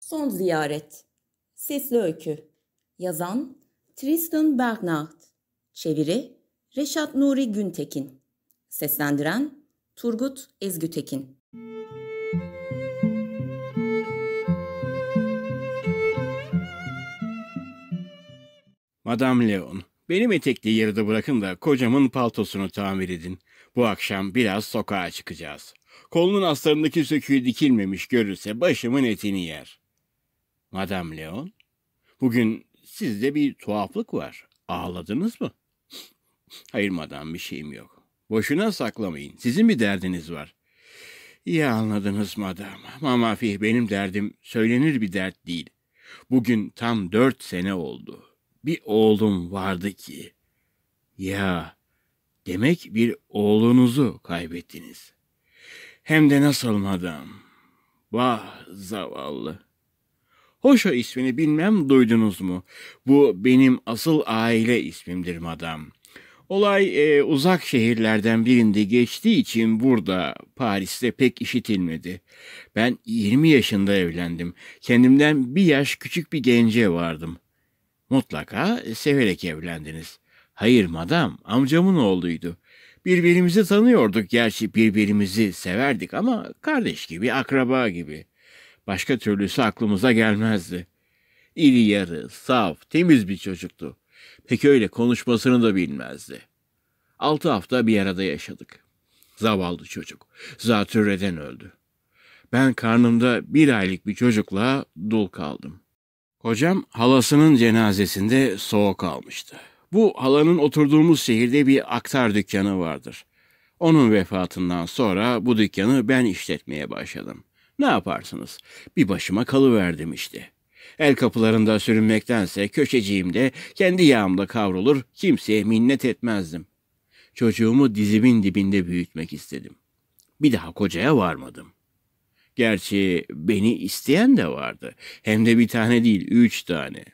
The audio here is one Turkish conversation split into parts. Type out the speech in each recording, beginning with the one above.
Son Ziyaret Sesli Öykü Yazan Tristan Bernard Çeviri Reşat Nuri Güntekin Seslendiren Turgut Ezgütekin Madame Leon benim etekli yarıda bırakın da kocamın paltosunu tamir edin. Bu akşam biraz sokağa çıkacağız. Kolunun astarındaki söküğü dikilmemiş görürse başımın etini yer. Madam Leon, bugün sizde bir tuhaflık var. Ağladınız mı? Hayır madam bir şeyim yok. Boşuna saklamayın. Sizin bir derdiniz var. İyi anladınız madam. Mamafi benim derdim söylenir bir dert değil. Bugün tam dört sene oldu bir oğlum vardı ki. Ya demek bir oğlunuzu kaybettiniz. Hem de nasıl madam. Vah zavallı. Hoşo ismini bilmem duydunuz mu? Bu benim asıl aile ismimdir madam. Olay e, uzak şehirlerden birinde geçtiği için burada Paris'te pek işitilmedi. Ben 20 yaşında evlendim. Kendimden bir yaş küçük bir gence vardım. Mutlaka e, severek evlendiniz. Hayır madam, amcamın oğluydu. Birbirimizi tanıyorduk gerçi birbirimizi severdik ama kardeş gibi, akraba gibi. Başka türlüsü aklımıza gelmezdi. İri yarı, saf, temiz bir çocuktu. Pek öyle konuşmasını da bilmezdi. Altı hafta bir arada yaşadık. Zavallı çocuk. Zatürreden öldü. Ben karnımda bir aylık bir çocukla dul kaldım. Kocam halasının cenazesinde soğuk almıştı. Bu halanın oturduğumuz şehirde bir aktar dükkanı vardır. Onun vefatından sonra bu dükkanı ben işletmeye başladım. Ne yaparsınız? Bir başıma kalıverdim işte. El kapılarında sürünmektense köşeciğimde kendi yağımda kavrulur kimseye minnet etmezdim. Çocuğumu dizimin dibinde büyütmek istedim. Bir daha kocaya varmadım. Gerçi beni isteyen de vardı. Hem de bir tane değil, üç tane.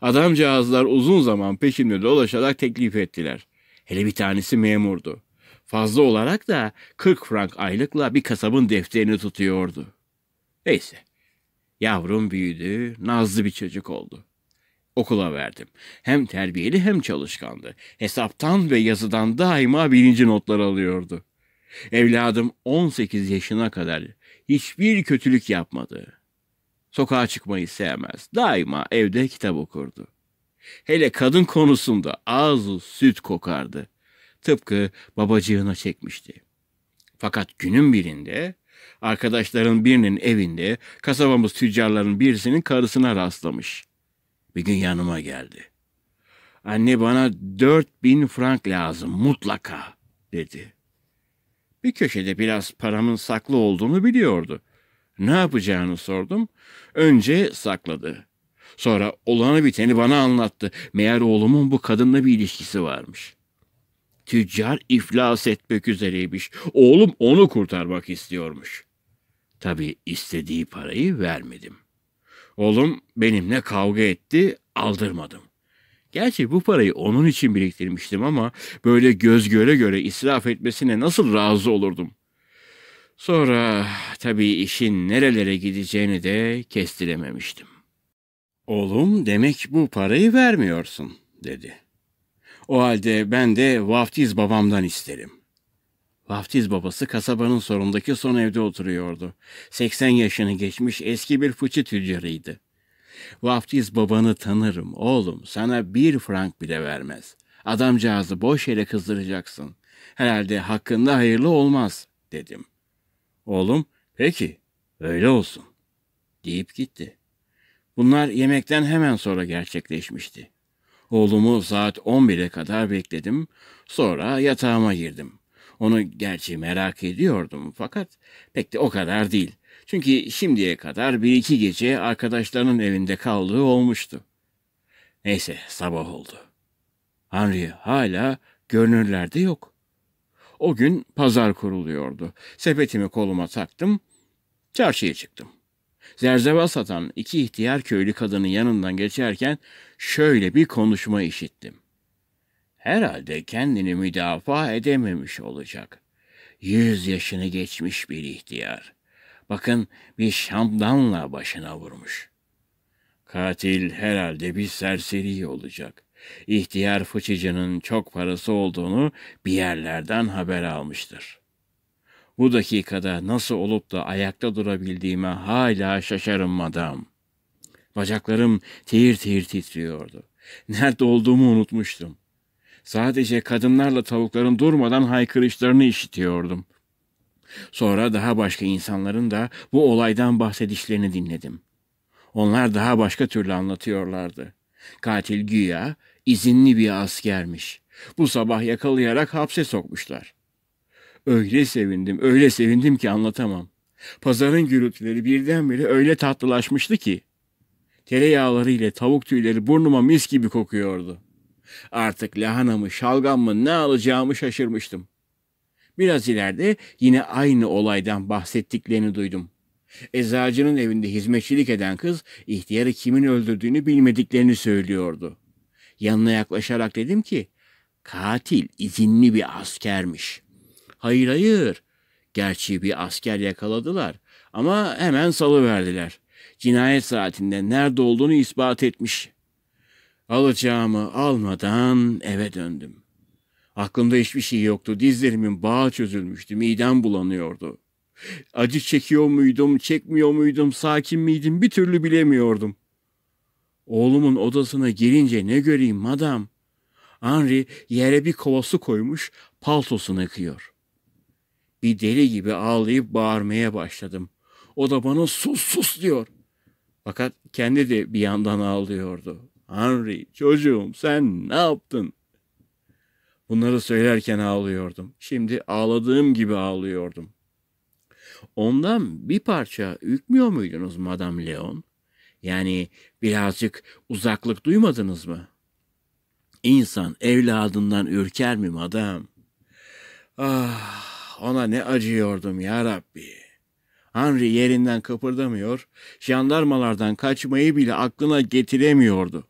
Adamcağızlar uzun zaman peşimde dolaşarak teklif ettiler. Hele bir tanesi memurdu. Fazla olarak da 40 frank aylıkla bir kasabın defterini tutuyordu. Neyse. Yavrum büyüdü, nazlı bir çocuk oldu. Okula verdim. Hem terbiyeli hem çalışkandı. Hesaptan ve yazıdan daima birinci notlar alıyordu. Evladım 18 yaşına kadar hiçbir kötülük yapmadı. Sokağa çıkmayı sevmez. Daima evde kitap okurdu. Hele kadın konusunda ağzı süt kokardı. Tıpkı babacığına çekmişti. Fakat günün birinde arkadaşların birinin evinde kasabamız tüccarların birisinin karısına rastlamış. Bir gün yanıma geldi. Anne bana dört bin frank lazım mutlaka dedi. Bir köşede biraz paramın saklı olduğunu biliyordu. Ne yapacağını sordum. Önce sakladı. Sonra olanı biteni bana anlattı. Meğer oğlumun bu kadınla bir ilişkisi varmış. Tüccar iflas etmek üzereymiş. Oğlum onu kurtarmak istiyormuş. Tabii istediği parayı vermedim. Oğlum benimle kavga etti, aldırmadım. Gerçi bu parayı onun için biriktirmiştim ama böyle göz göre göre israf etmesine nasıl razı olurdum? Sonra tabii işin nerelere gideceğini de kestirememiştim. Oğlum demek bu parayı vermiyorsun dedi. O halde ben de vaftiz babamdan isterim. Vaftiz babası kasabanın sorundaki son evde oturuyordu. 80 yaşını geçmiş eski bir fıçı tüccarıydı. Vaftiz babanı tanırım oğlum sana bir frank bile vermez. Adamcağızı boş yere kızdıracaksın. Herhalde hakkında hayırlı olmaz dedim. Oğlum peki öyle olsun deyip gitti. Bunlar yemekten hemen sonra gerçekleşmişti. Oğlumu saat 11'e kadar bekledim. Sonra yatağıma girdim. Onu gerçi merak ediyordum fakat pek de o kadar değil. Çünkü şimdiye kadar bir iki gece arkadaşlarının evinde kaldığı olmuştu. Neyse sabah oldu. Henry hala görünürlerde yok. O gün pazar kuruluyordu. Sepetimi koluma taktım, çarşıya çıktım. Zerzeval satan iki ihtiyar köylü kadının yanından geçerken şöyle bir konuşma işittim. Herhalde kendini müdafaa edememiş olacak. Yüz yaşını geçmiş bir ihtiyar. Bakın bir şamdanla başına vurmuş. Katil herhalde bir serseri olacak. İhtiyar fıçıcının çok parası olduğunu bir yerlerden haber almıştır. Bu dakikada nasıl olup da ayakta durabildiğime hala şaşarım madam. Bacaklarım tir tir titriyordu. Nerede olduğumu unutmuştum. Sadece kadınlarla tavukların durmadan haykırışlarını işitiyordum. Sonra daha başka insanların da bu olaydan bahsedişlerini dinledim. Onlar daha başka türlü anlatıyorlardı. Katil güya izinli bir askermiş. Bu sabah yakalayarak hapse sokmuşlar. Öyle sevindim, öyle sevindim ki anlatamam. Pazarın gürültüleri birdenbire öyle tatlılaşmıştı ki. Tereyağları ile tavuk tüyleri burnuma mis gibi kokuyordu. Artık lahana mı, şalgam mı ne alacağımı şaşırmıştım. Biraz ileride yine aynı olaydan bahsettiklerini duydum. Eczacının evinde hizmetçilik eden kız ihtiyarı kimin öldürdüğünü bilmediklerini söylüyordu. Yanına yaklaşarak dedim ki katil izinli bir askermiş. Hayır hayır. Gerçi bir asker yakaladılar ama hemen salıverdiler. Cinayet saatinde nerede olduğunu ispat etmiş. Alacağımı almadan eve döndüm. Aklımda hiçbir şey yoktu. Dizlerimin bağı çözülmüştü. Midem bulanıyordu. Acı çekiyor muydum, çekmiyor muydum, sakin miydim bir türlü bilemiyordum. Oğlumun odasına girince ne göreyim madam? Henry yere bir kovası su koymuş, paltosunu yıkıyor. Bir deli gibi ağlayıp bağırmaya başladım. O da bana sus sus diyor. Fakat kendi de bir yandan ağlıyordu. Henry çocuğum sen ne yaptın?'' Bunları söylerken ağlıyordum. Şimdi ağladığım gibi ağlıyordum. Ondan bir parça ürkmüyor muydunuz Madame Leon? Yani birazcık uzaklık duymadınız mı? İnsan evladından ürker mi madam? Ah ona ne acıyordum ya Rabbi. Henry yerinden kıpırdamıyor, jandarmalardan kaçmayı bile aklına getiremiyordu.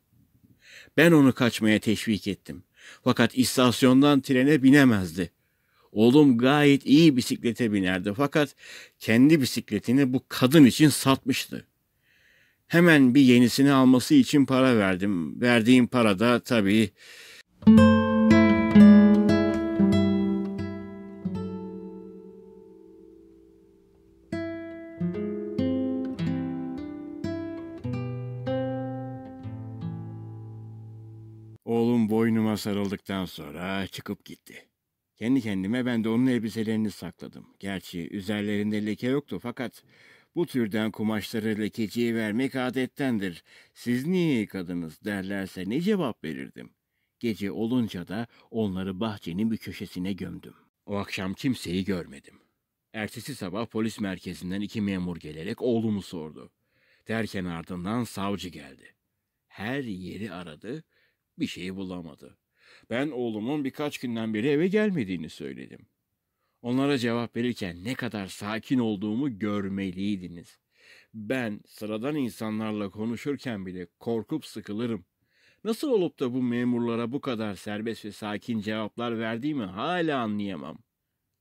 Ben onu kaçmaya teşvik ettim. Fakat istasyondan trene binemezdi. Oğlum gayet iyi bisiklete binerdi fakat kendi bisikletini bu kadın için satmıştı. Hemen bir yenisini alması için para verdim. Verdiğim para da tabii... boynuma sarıldıktan sonra çıkıp gitti. Kendi kendime ben de onun elbiselerini sakladım. Gerçi üzerlerinde leke yoktu fakat bu türden kumaşları lekeciye vermek adettendir. Siz niye yıkadınız derlerse ne cevap verirdim? Gece olunca da onları bahçenin bir köşesine gömdüm. O akşam kimseyi görmedim. Ertesi sabah polis merkezinden iki memur gelerek oğlumu sordu. Derken ardından savcı geldi. Her yeri aradı bir şeyi bulamadı. Ben oğlumun birkaç günden beri eve gelmediğini söyledim. Onlara cevap verirken ne kadar sakin olduğumu görmeliydiniz. Ben sıradan insanlarla konuşurken bile korkup sıkılırım. Nasıl olup da bu memurlara bu kadar serbest ve sakin cevaplar verdiğimi hala anlayamam.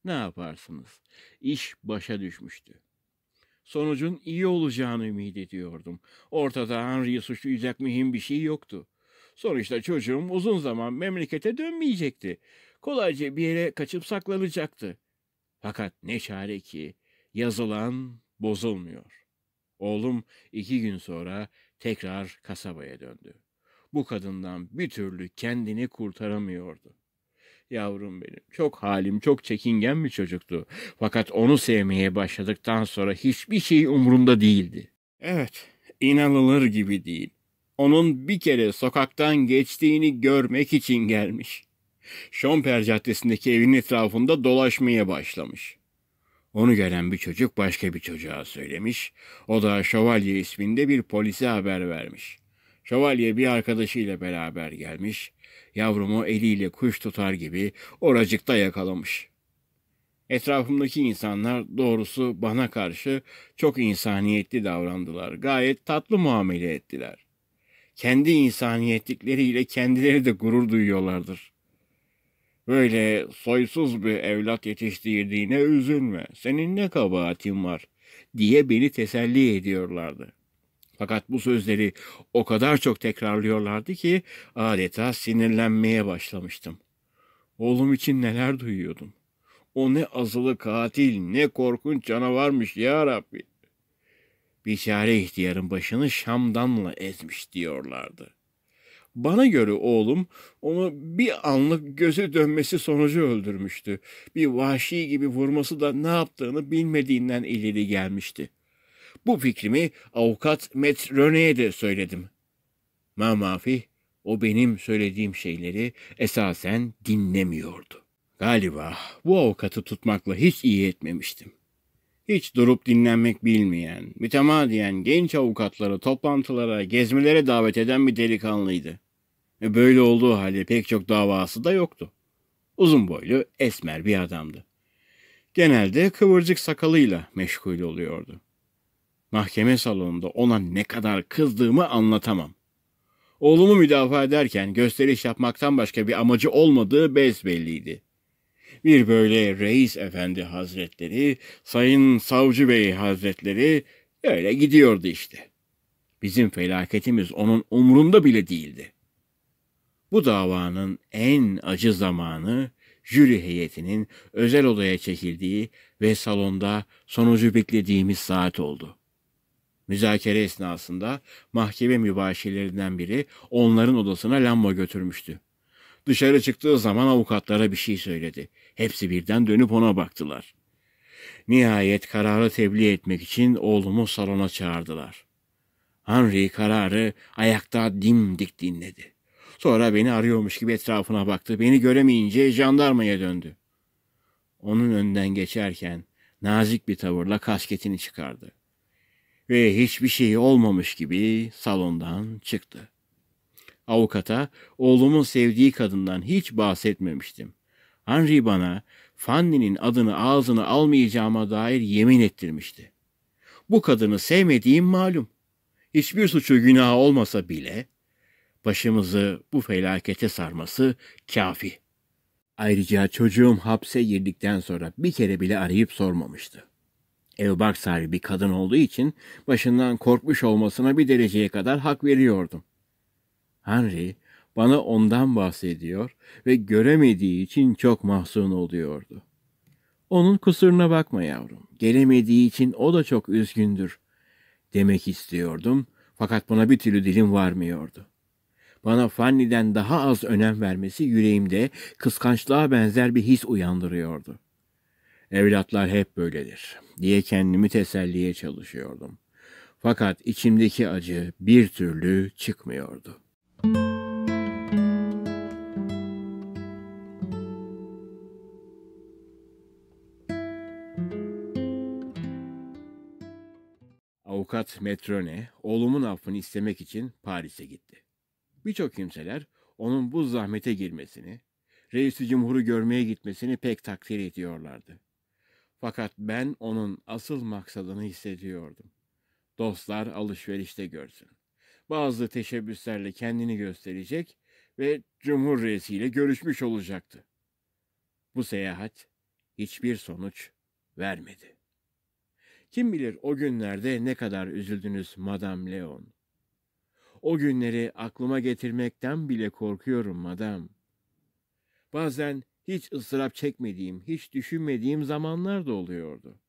Ne yaparsınız? İş başa düşmüştü. Sonucun iyi olacağını ümit ediyordum. Ortada Henry'i suçlayacak mühim bir şey yoktu. Sonuçta çocuğum uzun zaman memlekete dönmeyecekti. Kolayca bir yere kaçıp saklanacaktı. Fakat ne çare ki yazılan bozulmuyor. Oğlum iki gün sonra tekrar kasabaya döndü. Bu kadından bir türlü kendini kurtaramıyordu. Yavrum benim, çok halim, çok çekingen bir çocuktu. Fakat onu sevmeye başladıktan sonra hiçbir şey umurumda değildi. Evet, inanılır gibi değil onun bir kere sokaktan geçtiğini görmek için gelmiş. Şomper Caddesi'ndeki evin etrafında dolaşmaya başlamış. Onu gelen bir çocuk başka bir çocuğa söylemiş. O da Şövalye isminde bir polise haber vermiş. Şövalye bir arkadaşıyla beraber gelmiş. Yavrumu eliyle kuş tutar gibi oracıkta yakalamış. Etrafımdaki insanlar doğrusu bana karşı çok insaniyetli davrandılar. Gayet tatlı muamele ettiler kendi insaniyetlikleriyle kendileri de gurur duyuyorlardır. Böyle soysuz bir evlat yetiştirdiğine üzülme, senin ne kabahatin var diye beni teselli ediyorlardı. Fakat bu sözleri o kadar çok tekrarlıyorlardı ki adeta sinirlenmeye başlamıştım. Oğlum için neler duyuyordum. O ne azılı katil, ne korkunç canavarmış ya Rabbi biçare ihtiyarın başını Şam'danla ezmiş diyorlardı. Bana göre oğlum onu bir anlık gözü dönmesi sonucu öldürmüştü. Bir vahşi gibi vurması da ne yaptığını bilmediğinden ileri gelmişti. Bu fikrimi avukat Metroneye de söyledim. Ma mafi, o benim söylediğim şeyleri esasen dinlemiyordu. Galiba bu avukatı tutmakla hiç iyi etmemiştim. Hiç durup dinlenmek bilmeyen, mütemadiyen genç avukatları toplantılara, gezmelere davet eden bir delikanlıydı. E, böyle olduğu halde pek çok davası da yoktu. Uzun boylu, esmer bir adamdı. Genelde kıvırcık sakalıyla meşgul oluyordu. Mahkeme salonunda ona ne kadar kızdığımı anlatamam. Oğlumu müdafaa ederken gösteriş yapmaktan başka bir amacı olmadığı besbelliydi. Bir böyle reis efendi hazretleri, sayın savcı bey hazretleri öyle gidiyordu işte. Bizim felaketimiz onun umrunda bile değildi. Bu davanın en acı zamanı jüri heyetinin özel odaya çekildiği ve salonda sonucu beklediğimiz saat oldu. Müzakere esnasında mahkeme mübaşirlerinden biri onların odasına lamba götürmüştü. Dışarı çıktığı zaman avukatlara bir şey söyledi. Hepsi birden dönüp ona baktılar. Nihayet kararı tebliğ etmek için oğlumu salona çağırdılar. Henry kararı ayakta dimdik dinledi. Sonra beni arıyormuş gibi etrafına baktı. Beni göremeyince jandarmaya döndü. Onun önden geçerken nazik bir tavırla kasketini çıkardı. Ve hiçbir şey olmamış gibi salondan çıktı. Avukata oğlumun sevdiği kadından hiç bahsetmemiştim. Henry bana Fanny'nin adını ağzına almayacağıma dair yemin ettirmişti. Bu kadını sevmediğim malum. Hiçbir suçu günah olmasa bile başımızı bu felakete sarması kafi. Ayrıca çocuğum hapse girdikten sonra bir kere bile arayıp sormamıştı. Ev Evbak sahibi kadın olduğu için başından korkmuş olmasına bir dereceye kadar hak veriyordum. Henry bana ondan bahsediyor ve göremediği için çok mahzun oluyordu. Onun kusuruna bakma yavrum. Gelemediği için o da çok üzgündür. Demek istiyordum fakat buna bir türlü dilim varmıyordu. Bana Fanny'den daha az önem vermesi yüreğimde kıskançlığa benzer bir his uyandırıyordu. Evlatlar hep böyledir diye kendimi teselliye çalışıyordum. Fakat içimdeki acı bir türlü çıkmıyordu. Avukat Metrone, oğlumun affını istemek için Paris'e gitti. Birçok kimseler onun bu zahmete girmesini, reisi cumhuru görmeye gitmesini pek takdir ediyorlardı. Fakat ben onun asıl maksadını hissediyordum. Dostlar alışverişte görsün bazı teşebbüslerle kendini gösterecek ve Cumhur Reisi ile görüşmüş olacaktı. Bu seyahat hiçbir sonuç vermedi. Kim bilir o günlerde ne kadar üzüldünüz Madame Leon. O günleri aklıma getirmekten bile korkuyorum madam. Bazen hiç ıstırap çekmediğim, hiç düşünmediğim zamanlar da oluyordu.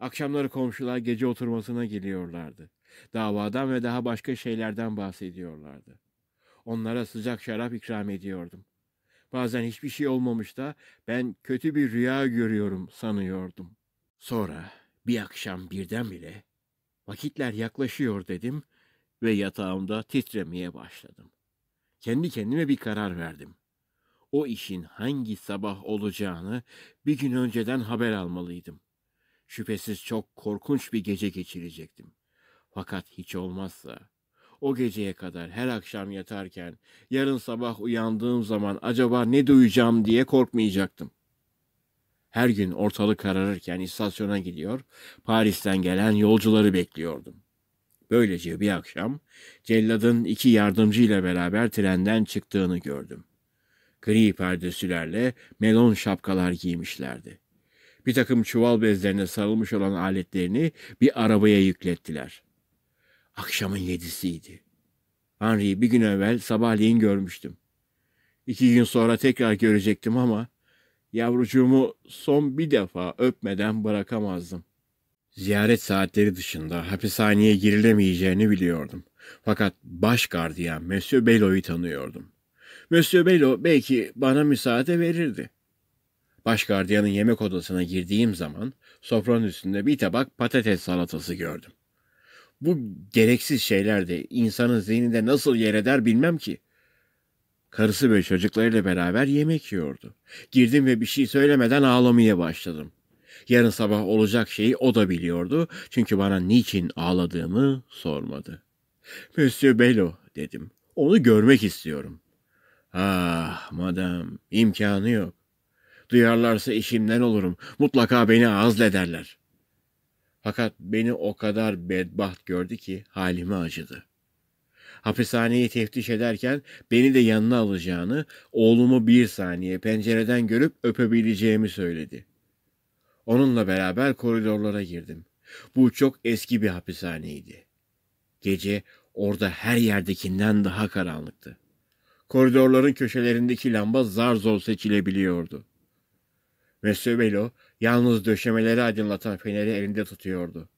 Akşamları komşular gece oturmasına geliyorlardı. Davadan ve daha başka şeylerden bahsediyorlardı. Onlara sıcak şarap ikram ediyordum. Bazen hiçbir şey olmamış da ben kötü bir rüya görüyorum sanıyordum. Sonra bir akşam birdenbire vakitler yaklaşıyor dedim ve yatağımda titremeye başladım. Kendi kendime bir karar verdim. O işin hangi sabah olacağını bir gün önceden haber almalıydım. Şüphesiz çok korkunç bir gece geçirecektim. Fakat hiç olmazsa o geceye kadar her akşam yatarken yarın sabah uyandığım zaman acaba ne duyacağım diye korkmayacaktım. Her gün ortalık kararırken istasyona gidiyor, Paris'ten gelen yolcuları bekliyordum. Böylece bir akşam celladın iki yardımcıyla beraber trenden çıktığını gördüm. Gri perdesülerle melon şapkalar giymişlerdi. Bir takım çuval bezlerine sarılmış olan aletlerini bir arabaya yüklettiler. Akşamın yedisiydi. Henry'i bir gün evvel sabahleyin görmüştüm. İki gün sonra tekrar görecektim ama yavrucuğumu son bir defa öpmeden bırakamazdım. Ziyaret saatleri dışında hapishaneye girilemeyeceğini biliyordum. Fakat baş gardiyan Monsieur Bello'yu tanıyordum. Monsieur Bello belki bana müsaade verirdi. Baş gardiyanın yemek odasına girdiğim zaman sofranın üstünde bir tabak patates salatası gördüm. Bu gereksiz şeyler de insanın zihninde nasıl yer eder bilmem ki. Karısı ve çocuklarıyla beraber yemek yiyordu. Girdim ve bir şey söylemeden ağlamaya başladım. Yarın sabah olacak şeyi o da biliyordu çünkü bana niçin ağladığımı sormadı. Monsieur Bello dedim. Onu görmek istiyorum. Ah madam imkanı yok. Duyarlarsa işimden olurum. Mutlaka beni azlederler. Fakat beni o kadar bedbaht gördü ki halime acıdı. Hapishaneyi teftiş ederken beni de yanına alacağını, oğlumu bir saniye pencereden görüp öpebileceğimi söyledi. Onunla beraber koridorlara girdim. Bu çok eski bir hapishaneydi. Gece orada her yerdekinden daha karanlıktı. Koridorların köşelerindeki lamba zar zor seçilebiliyordu. Mesövelo Yalnız döşemeleri aydınlatan feneri elinde tutuyordu.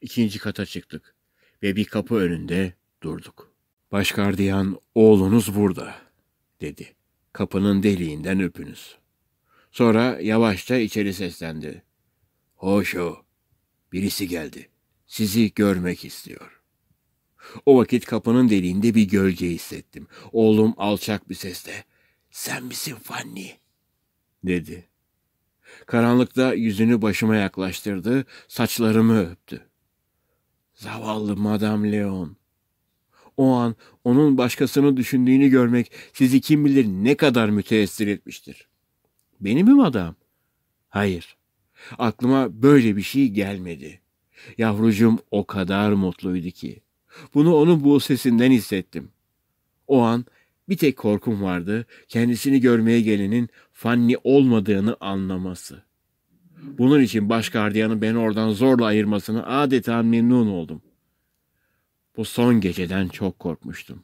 İkinci kata çıktık ve bir kapı önünde durduk. Başkardiyan oğlunuz burada dedi. Kapının deliğinden öpünüz. Sonra yavaşça içeri seslendi. Hoş Birisi geldi. Sizi görmek istiyor. O vakit kapının deliğinde bir gölge hissettim. Oğlum alçak bir sesle, sen misin Fanny? dedi. Karanlıkta yüzünü başıma yaklaştırdı, saçlarımı öptü. Zavallı Madame Leon. O an onun başkasını düşündüğünü görmek sizi kim bilir ne kadar müteessir etmiştir. Benim mi adam? Hayır. Aklıma böyle bir şey gelmedi. Yavrucum o kadar mutluydu ki. Bunu onun bu sesinden hissettim. O an bir tek korkum vardı, kendisini görmeye gelenin Fanny olmadığını anlaması. Bunun için baş gardiyanı beni oradan zorla ayırmasını adeta memnun oldum. Bu son geceden çok korkmuştum.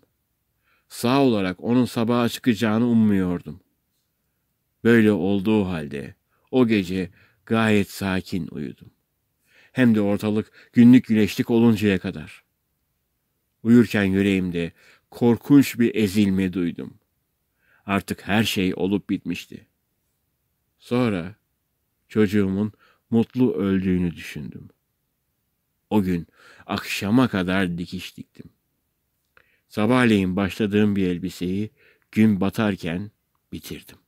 Sağ olarak onun sabaha çıkacağını ummuyordum. Böyle olduğu halde o gece gayet sakin uyudum. Hem de ortalık günlük güneşlik oluncaya kadar. Uyurken yüreğimde korkunç bir ezilme duydum. Artık her şey olup bitmişti. Sonra çocuğumun mutlu öldüğünü düşündüm. O gün akşama kadar dikiş diktim. Sabahleyin başladığım bir elbiseyi gün batarken bitirdim.